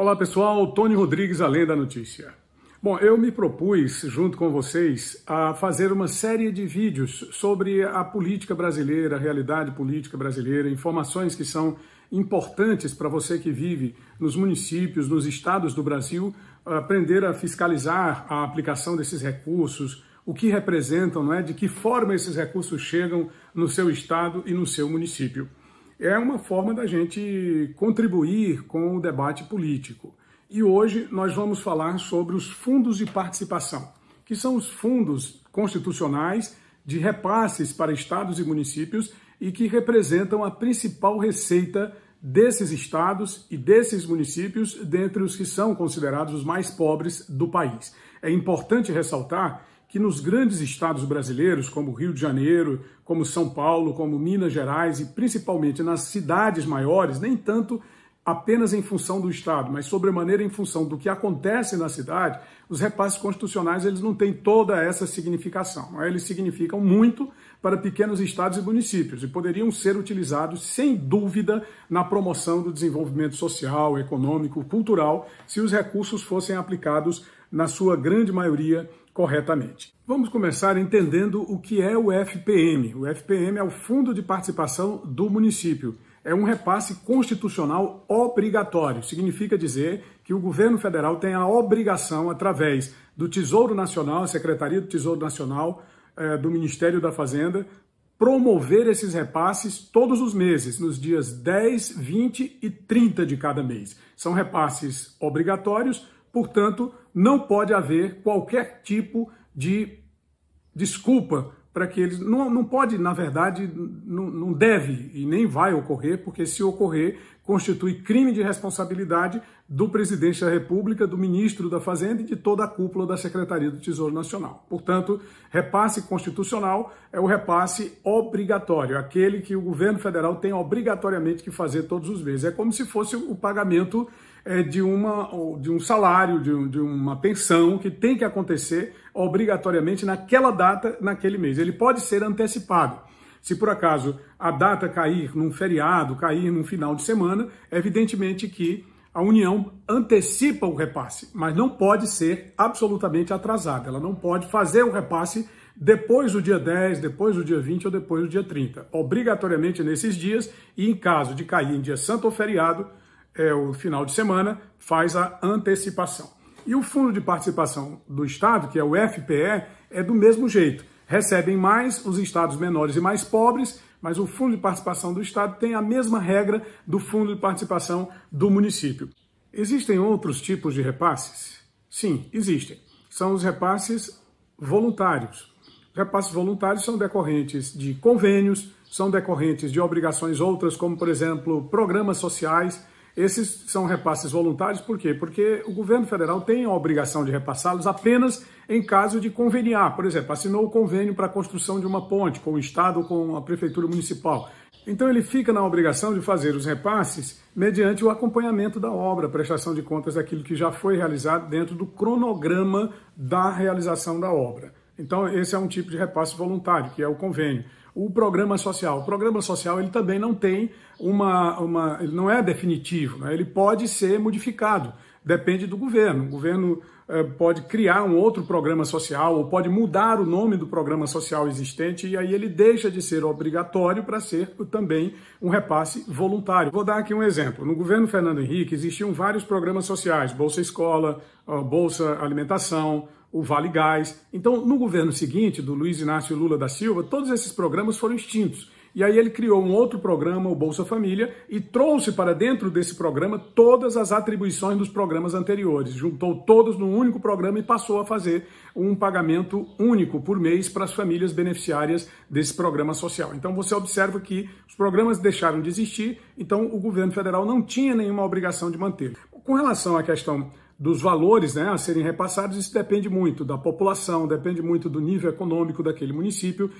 Olá pessoal, Tony Rodrigues, Além da Notícia. Bom, eu me propus, junto com vocês, a fazer uma série de vídeos sobre a política brasileira, a realidade política brasileira, informações que são importantes para você que vive nos municípios, nos estados do Brasil, aprender a fiscalizar a aplicação desses recursos, o que representam, não é? de que forma esses recursos chegam no seu estado e no seu município é uma forma da gente contribuir com o debate político. E hoje nós vamos falar sobre os fundos de participação, que são os fundos constitucionais de repasses para estados e municípios e que representam a principal receita desses estados e desses municípios, dentre os que são considerados os mais pobres do país. É importante ressaltar que nos grandes estados brasileiros, como Rio de Janeiro, como São Paulo, como Minas Gerais e principalmente nas cidades maiores, nem tanto apenas em função do Estado, mas sobremaneira em função do que acontece na cidade, os repasses constitucionais eles não têm toda essa significação. É? Eles significam muito para pequenos estados e municípios e poderiam ser utilizados, sem dúvida, na promoção do desenvolvimento social, econômico, cultural, se os recursos fossem aplicados, na sua grande maioria, corretamente. Vamos começar entendendo o que é o FPM. O FPM é o Fundo de Participação do Município. É um repasse constitucional obrigatório. Significa dizer que o governo federal tem a obrigação, através do Tesouro Nacional, a Secretaria do Tesouro Nacional, eh, do Ministério da Fazenda, promover esses repasses todos os meses, nos dias 10, 20 e 30 de cada mês. São repasses obrigatórios Portanto, não pode haver qualquer tipo de desculpa para que eles. Não, não pode, na verdade, não, não deve e nem vai ocorrer, porque se ocorrer, constitui crime de responsabilidade do presidente da República, do ministro da Fazenda e de toda a cúpula da Secretaria do Tesouro Nacional. Portanto, repasse constitucional é o repasse obrigatório, aquele que o governo federal tem obrigatoriamente que fazer todos os meses. É como se fosse o pagamento é, de, uma, de um salário, de, de uma pensão que tem que acontecer obrigatoriamente naquela data, naquele mês. Ele pode ser antecipado. Se por acaso a data cair num feriado, cair num final de semana, evidentemente que a União antecipa o repasse, mas não pode ser absolutamente atrasada. Ela não pode fazer o repasse depois do dia 10, depois do dia 20 ou depois do dia 30. Obrigatoriamente nesses dias e em caso de cair em dia santo ou feriado, é, o final de semana, faz a antecipação. E o Fundo de Participação do Estado, que é o FPE, é do mesmo jeito. Recebem mais os estados menores e mais pobres, mas o Fundo de Participação do Estado tem a mesma regra do Fundo de Participação do município. Existem outros tipos de repasses? Sim, existem. São os repasses voluntários. repasses voluntários são decorrentes de convênios, são decorrentes de obrigações outras, como, por exemplo, programas sociais esses são repasses voluntários, por quê? Porque o governo federal tem a obrigação de repassá-los apenas em caso de conveniar. Por exemplo, assinou o convênio para a construção de uma ponte com o Estado ou com a Prefeitura Municipal. Então ele fica na obrigação de fazer os repasses mediante o acompanhamento da obra, prestação de contas daquilo que já foi realizado dentro do cronograma da realização da obra. Então esse é um tipo de repasse voluntário, que é o convênio o programa social. O programa social ele também não tem uma, uma ele não é definitivo, né? ele pode ser modificado, depende do governo. O governo eh, pode criar um outro programa social ou pode mudar o nome do programa social existente e aí ele deixa de ser obrigatório para ser também um repasse voluntário. Vou dar aqui um exemplo. No governo Fernando Henrique existiam vários programas sociais, Bolsa Escola, ah, Bolsa Alimentação, o Vale Gás. Então, no governo seguinte, do Luiz Inácio Lula da Silva, todos esses programas foram extintos. E aí ele criou um outro programa, o Bolsa Família, e trouxe para dentro desse programa todas as atribuições dos programas anteriores. Juntou todos num único programa e passou a fazer um pagamento único por mês para as famílias beneficiárias desse programa social. Então você observa que os programas deixaram de existir, então o governo federal não tinha nenhuma obrigação de manter. Com relação à questão dos valores né, a serem repassados, isso depende muito da população, depende muito do nível econômico daquele município.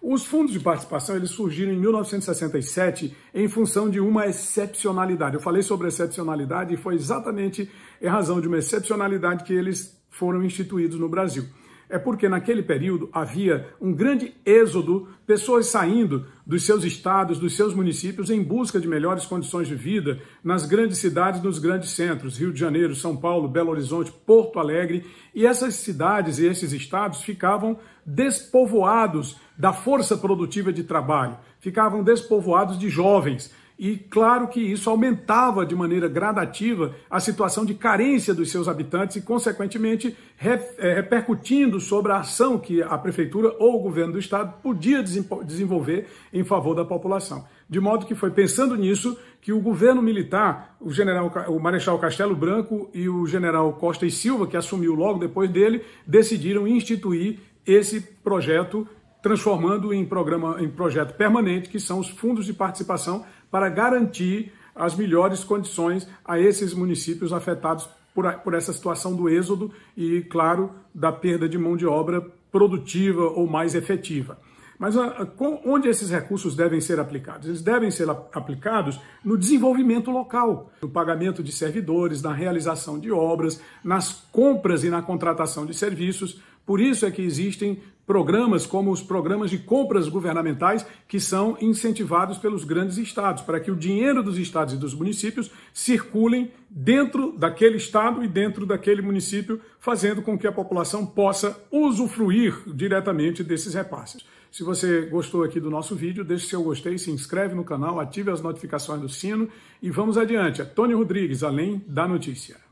Os fundos de participação eles surgiram em 1967 em função de uma excepcionalidade. Eu falei sobre excepcionalidade e foi exatamente em razão de uma excepcionalidade que eles foram instituídos no Brasil é porque naquele período havia um grande êxodo, pessoas saindo dos seus estados, dos seus municípios em busca de melhores condições de vida nas grandes cidades, nos grandes centros, Rio de Janeiro, São Paulo, Belo Horizonte, Porto Alegre, e essas cidades e esses estados ficavam despovoados da força produtiva de trabalho, ficavam despovoados de jovens e claro que isso aumentava de maneira gradativa a situação de carência dos seus habitantes e, consequentemente, eh, repercutindo sobre a ação que a prefeitura ou o governo do estado podia desenvolver em favor da população. De modo que foi pensando nisso que o governo militar, o general, o marechal Castelo Branco e o general Costa e Silva, que assumiu logo depois dele, decidiram instituir esse projeto transformando em programa, em projeto permanente, que são os fundos de participação para garantir as melhores condições a esses municípios afetados por, por essa situação do êxodo e, claro, da perda de mão de obra produtiva ou mais efetiva. Mas ah, onde esses recursos devem ser aplicados? Eles devem ser aplicados no desenvolvimento local, no pagamento de servidores, na realização de obras, nas compras e na contratação de serviços. Por isso é que existem programas como os programas de compras governamentais que são incentivados pelos grandes estados, para que o dinheiro dos estados e dos municípios circulem dentro daquele estado e dentro daquele município, fazendo com que a população possa usufruir diretamente desses repasses. Se você gostou aqui do nosso vídeo, deixe seu gostei, se inscreve no canal, ative as notificações do sino e vamos adiante. É Tony Rodrigues, além da notícia.